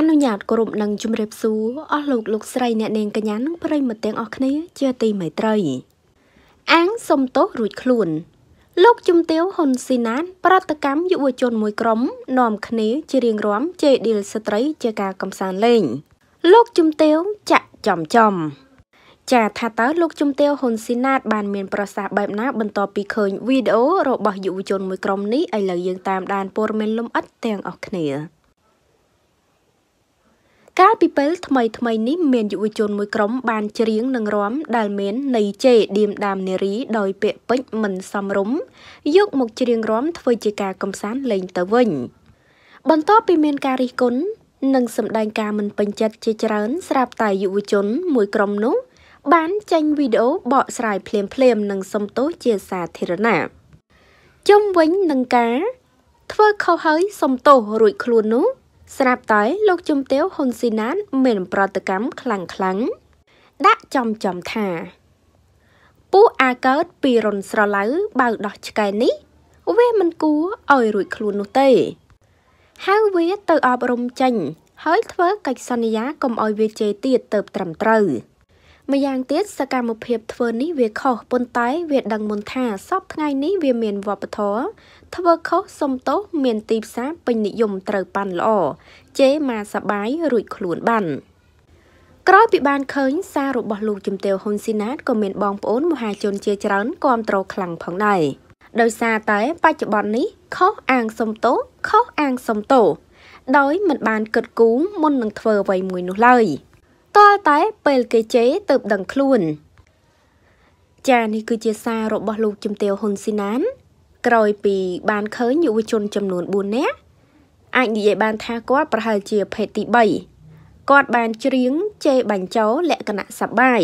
អនុញ្ញាតគោរពនិងជំរាបសួរអស់លោកលោកស្រីអ្នកនាងកញ្ញានិងប្រិយមិត្តទាំងអស់គ្នាជាទីមេត្រីអាងសុំទោសរួចខ្លួនលោកជំទាវហ៊ុនស៊ីណានប្រតិកម្មយុវជនមួយក្រុមនាំគ្នាជារៀងរាំជេរឌីលស្ត្រីជាការកំសាន្តលេង លោកជំទាវចាក់ចំចំចាថាតើលោកជំទាវហ៊ុនស៊ីណាតបានមានប្រសាសន៍បែបណាបន្ទាប់ពីឃើញវីដេអូរបស់យុវជនមួយក្រុមនេះឥឡូវយើងតាមដានព័ត៌មានលម្អិតទាំងអស់គ្នាកាលពីពេលថ្មីថ្មីនេះមានយុវជនមួយក្រុមបានច្រៀងនឹងរំដែលមាននៃជេឌៀមដាមនារីដោយពាក្យពេចន៍មិនសមរម្យយកមកច្រៀងរំធ្វើជាការកំសាន្តលេងទៅវិញ បន្ទាប់ពីមានការរិះគន់និងសម្ដែងការមិនពេញចិត្តជាច្រើន ស្រាប់តែយុវជន មួយក្រុមនោះបានចេញវីដេអូបកស្រាយភ្លាមភ្លាមនិងសំទោសជាសាធារណៈជុំវិញនឹងការ ធ្វើខុសហើយសំទោសរួចខ្លួននោះស្រាប់តែលោកជំទាវហ៊ុនស៊ីណាន មាន ប្រតិកម្មខ្លាំងខ្លាំងដាក់ចំចំថាពូអាកើតពីរុនស្រឡៅបើដោះឆ្កែនេះវាមិនគួរឲ្យរួចខ្លួននោះទេហៅវា ទៅអប់រំចេញហើយធ្វើកិច្ចសន្យាកុំឲ្យវាជេរទៀតទៅត្រឹមត្រូវម្យ៉ាងទៀតសកម្មភាពធ្វើនេះវាខុសប៉ុន្តែវាដឹងមុនថាសពថ្ងៃនេះវាមានវប្បធម៌ធ្វើខុសសុំទោសមាន ទីផ្សារពេញនិយមត្រូវប៉ាន់ល្អជេរមកសបាយរួចខ្លួនបាន ក្រោយពីបានឃើញសាររបស់លោកជំទាវហ៊ុនស៊ីណាតក៏មានបងប្អូន មហាជនជាច្រើនគាំទ្រខ្លាំងផងដែរដោយសារតែបច្ចុប្បន្ននេះខុសអាងសុំទោសខុសអាងសុំទោសដោយ មិនបានគិតគូរមុននឹងធ្វើអ្វីមួយនោះឡើយ។តលតែ ពេលគេជេរទៅដឹងខ្លួន ចានេះគឺជាសាររបស់លោកជំទាវហ៊ុនស៊ីណាន ក្រោយពី បានឃើញយុវជនចំនួន4នាក់អាចនិយាយបានថាគាត់ប្រហែលជាភេទទី3គាត់បានច្រៀងជេរបញ្ចោលក្ខណៈសបាយ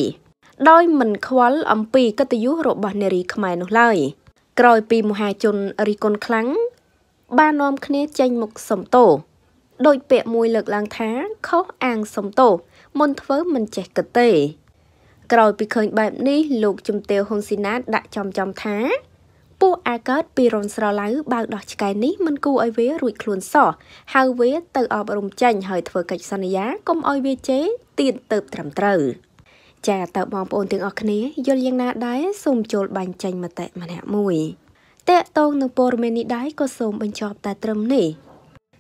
ដោយមិនខ្វល់អំពីកិត្តិយសរបស់នារីខ្មែរនោះឡើយក្រោយពីមហាជនរីគុណខ្លាំងបាននាំគ្នាចេញមកសំទោសដោយពាក្យមួយលើកឡើងថាខុសអាងសំទោសមុនធ្វើមិនចេះគិតទេ ក្រោយពីឃើញបែបនេះលោកជំទាវហ៊ុនស៊ីណាតដាក់ចំចំថាពួកអាកើតពីរនស្រឡៅបើកដោះឆ្កែនេះមិនគូឲ្យវារួចខ្លួនសោះហៅវាទៅ អប រំចាញ់ហើយធ្វើកិច្ចសន្យាកុំឲ្យវាជេរទៀតទៅត្រឹមត្រូវចាតើបងប្អូនទាំងអស់គ្នាយល់យ៉ាងណាដែរសូមចូលបាញ់ចាញ់មតិម្នាក់មួយតេតងនឹងព័ត៌មាននេះដែរក៏សូមបញ្ចប់តែត្រឹមនេះ